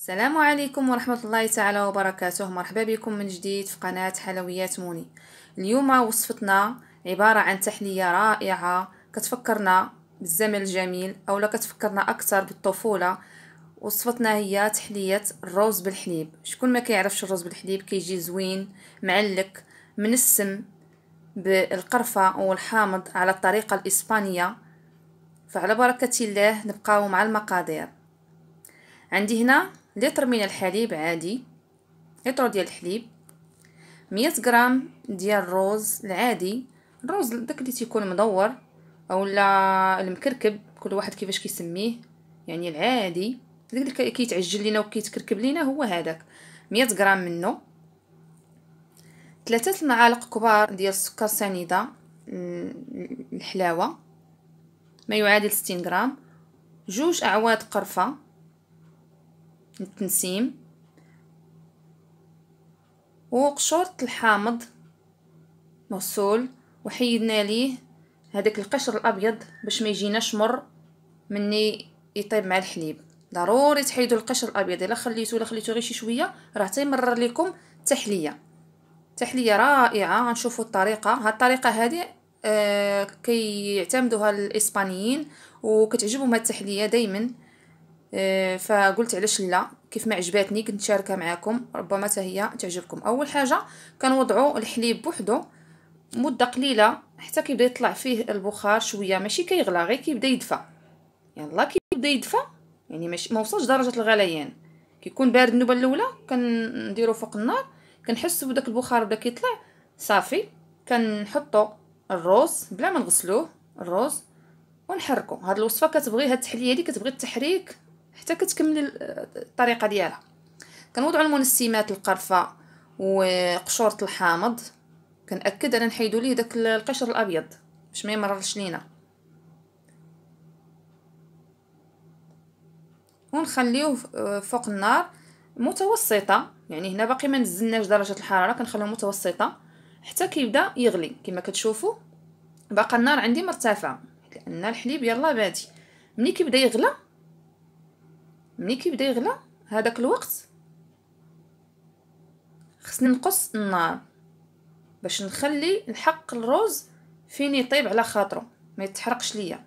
السلام عليكم ورحمة الله تعالى وبركاته مرحبا بكم من جديد في قناة حلويات موني اليوم وصفتنا عبارة عن تحلية رائعة كتفكرنا بالزمن الجميل أو لا كتفكرنا أكثر بالطفولة وصفتنا هي تحلية الروز بالحليب شكون ما كيعرفش الروز بالحليب كيجي زوين معلك منسم بالقرفة والحامض على الطريقة الإسبانية فعلى بركة الله نبقاو مع المقادير عندي هنا لتر من الحليب عادي لتر ديال الحليب مية غرام ديال الروز العادي الروز داك اللي تيكون مدور اولا المكركب كل واحد كيفاش كيسميه يعني العادي داك اللي كيتعجل لينا وكيتكركب لينا هو هذاك 100 غرام منه ثلاثة المعالق كبار ديال السكر سنيدة الحلاوة ما يعادل 60 غرام جوج اعواد قرفه التنسيم وقشورة الحامض مغسول وحيدنا ليه هذاك القشر الابيض باش ما يجيناش مر مني يطيب مع الحليب ضروري تحيدوا القشر الابيض الا خليتو الا خليتو غير شي شويه راه تيمرر لكم تحليه تحليه رائعه غنشوفوا الطريقه هاد الطريقه هذه آه كيعتمدوها الاسبانيين وكتعجبهم هاد التحليه دائما آه، فقلت علاش لا كيف ما عجباتني كنت شاركها معاكم ربما هي تعجبكم اول حاجه كنوضعوا الحليب بوحدو مده قليله حتى كيبدا يطلع فيه البخار شويه ماشي كيغلى غير كيبدا يدفى يلا كيبدا يدفى يعني ماشي ما وصلش درجه الغليان كيكون بارد النوبه الاولى كنديرو فوق النار كنحسو بداك البخار بدا كيطلع صافي كنحطو الروز بلا ما نغسلوه الروز ونحركو هاد الوصفه كتبغي هاد التحليه هادي كتبغي التحريك حتى كتكملي الطريقه ديالها كنوضعوا المنسمات القرفه وقشورة الحامض كنأكد انا نحيدو ليه داك القشر الابيض باش ما يمررش لينا ونخليوه فوق النار متوسطه يعني هنا باقي ما نزلناش درجه الحراره كنخليوه متوسطه حتى كيبدا يغلي كما كتشوفوا باقا النار عندي مرتفعه لان الحليب يلا بادي ملي كيبدا يغلى ملي كيبدا يغلى هذاك الوقت خصني نقص النار باش نخلي نحق الروز فين يطيب على خاطرو ما يتحرقش ليا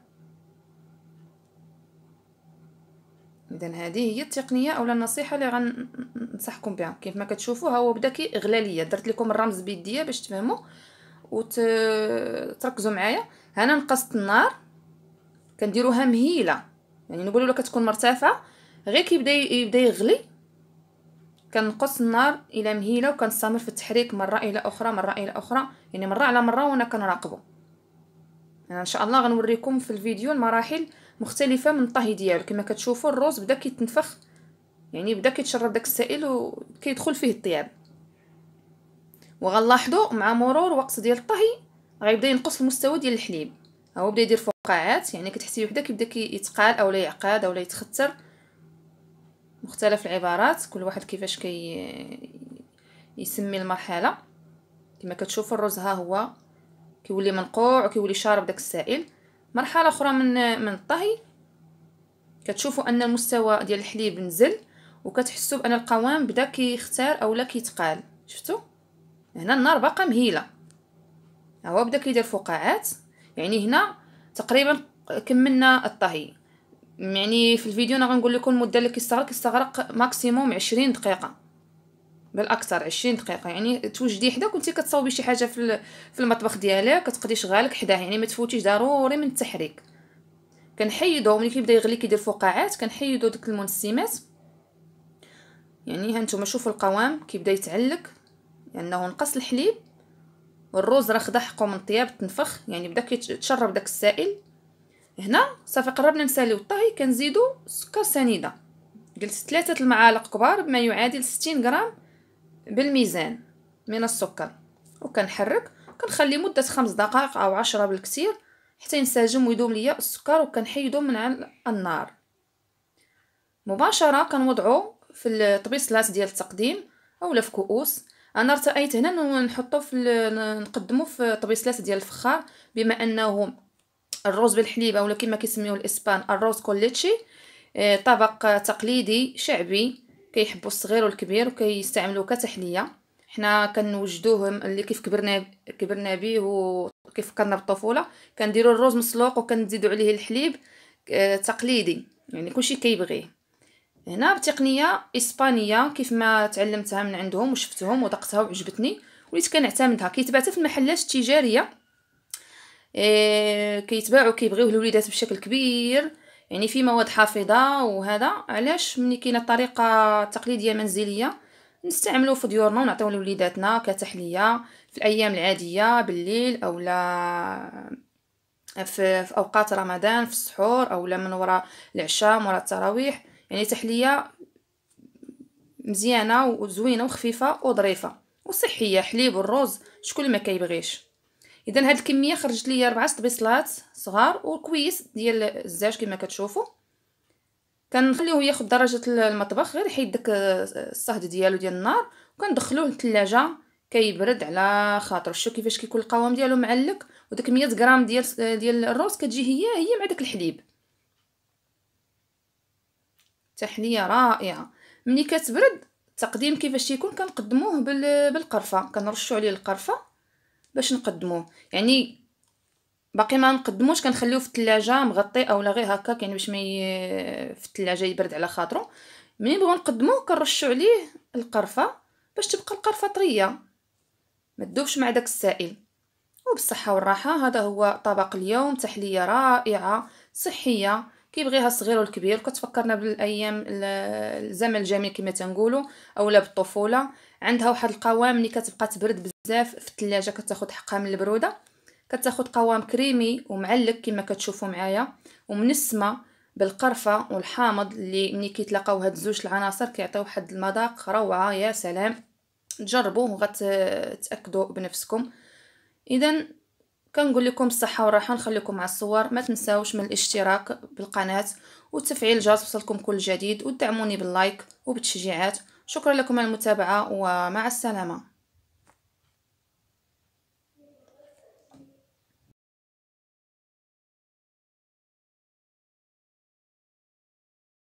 اذا هذه هي التقنيه اولا النصيحه اللي غنصحكم بها كيف ما كتشوفوا ها هو بدا كيغلى ليا درت لكم الرمز بيديا باش تفهموا وتركزوا معايا هنا نقصت النار كنديروها مهيله يعني نقولوا لك كتكون مرتفعه غير كيبدا يبدا يغلي كنقص النار الى مهيله وكنستمر في التحريك مره الى اخرى مره الى اخرى يعني مره على مره وانا كنراقبه يعني ان شاء الله غنوريكم في الفيديو المراحل مختلفه من الطهي ديالو كما كتشوفوا الروز بدا كيتنفخ يعني بدا كيتشرب داك السائل وكيدخل فيه الطياب وغنلاحظوا مع مرور وقت ديال الطهي غيبدا ينقص المستوى ديال الحليب هو بدا يدير فقاعات يعني كتحسي وحده كيبدا كيتقال اولا يعقد اولا يتختر مختلف العبارات كل واحد كيفاش كي يسمي المرحله كما كتشوف الرز ها هو كيولي منقوع وكيولي شارب داك السائل مرحله اخرى من من الطهي كتشوفوا ان المستوى ديال الحليب نزل وكتحسوا بان القوام بدا كيختار اولا كيتقال شفتوا هنا النار باقا مهيله هو بدا كيدير فقاعات يعني هنا تقريبا كملنا الطهي يعني في الفيديو انا غنقول لكم المده اللي كيستغرق كيستغرق ماكسيموم عشرين دقيقه بالاكثر عشرين دقيقه يعني توجدي حدا كنتي كتصاوبي شي حاجه في في المطبخ ديالك كتقدي شغالك حداه يعني ما تفوتيش ضروري من التحريك كنحيدو ملي كيبدا يغلي كيدير فقاعات كنحيدو داك المنسمات يعني هانتوما شوفوا القوام كيبدا يتعلق لانه يعني نقص الحليب والروز راه خدا حقه من طياب تنفخ يعني بدا كيتشرب داك السائل هنا صافي قربنا نساليو الطهي كنزيدو سكر سنيده قلت ثلاثه المعالق كبار بما يعادل 60 غرام بالميزان من السكر وكنحرك كنخلي مده خمس دقائق او عشرة بالكثير حتى ينسجم ويدوم ليا السكر وكنحيدو من على النار مباشره كنوضعو في الطبيصلات ديال التقديم اولا في كؤوس انا ارتأيت هنا نحطو في نقدمو في طبيصلات ديال الفخار بما انه الروز بالحليب اولا كما كيسميوه الإسبان الروز كوليتشي آه، طبق تقليدي شعبي كيحبوا الصغير والكبير وكيستعملوه كتحليه حنا كنوجدوه اللي كيف كبرنا كبرنا به وكيف فكرنا بالطفوله كنديروا الروز مسلوق وكنزيدوا عليه الحليب آه، تقليدي يعني كلشي كيبغيه هنا بتقنيه اسبانيه كيف ما تعلمتها من عندهم وشفتهم ودقتها وعجبتني وليت كنعتمدها كيتباع في المحلات التجاريه آه، كيتباعوا كيبغيوه الوليدات بشكل كبير يعني في مواد حافظه وهذا علاش ملي كاينه الطريقه التقليديه منزليه نستعملوا في ديورنا ونعطيو لوليداتنا كتحليه في الايام العاديه بالليل اولا في, في اوقات رمضان في السحور اولا من وراء العشاء وراء التراويح يعني تحليه مزيانه وزوينه وخفيفه وظريفه وصحيه حليب والرز شكون ما كيبغيش اذا هاد الكميه خرجت لي ربعة طبيصلات صغار وكويس ديال الزاج كما كتشوفوا كنخليوه ياخد درجه المطبخ غير حيد داك الصهد ديالو ديال النار وكندخلوه للثلاجه كيبرد على خاطر شوف كيفاش كيكون القوام ديالو معلق وداك 100 غرام ديال ديال الروز كتجي هي هي مع داك الحليب تحليه رائعه ملي كتبرد التقديم كيفاش يكون كنقدموه بالقرفه كنرشوا عليه القرفه باش نقدموه يعني باقي ما نقدموش كنخليوه في الثلاجه مغطي اولا غير هكا يعني باش ما في الثلاجه يبرد على خاطرو ملي نبغيو نقدموه كنرشو عليه القرفه باش تبقى القرفه طريه ما تذوبش مع داك السائل وبالصحه والراحه هذا هو طبق اليوم تحليه رائعه صحيه كيبغيها الصغير والكبير كتفكرنا بالايام الزمن الجميل كما تنقولوا اولا بالطفوله عندها واحد القوام اللي كتبقى تبرد بزاف في الثلاجه كتاخد حقها من البروده كتاخد قوام كريمي ومعلق كما كتشوفوا معايا ومنسمه بالقرفه والحامض اللي ملي كيتلاقاو هاد زوج العناصر كيعطيو واحد المذاق روعه يا سلام جربوه وغتاكدوا بنفسكم اذا كنقول لكم الصحه والراحه نخليكم مع الصور ما تنساوش من الاشتراك بالقناه وتفعيل الجرس وصلكم كل جديد ودعموني باللايك وبالتشجيعات شكرا لكم على المتابعه ومع السلامه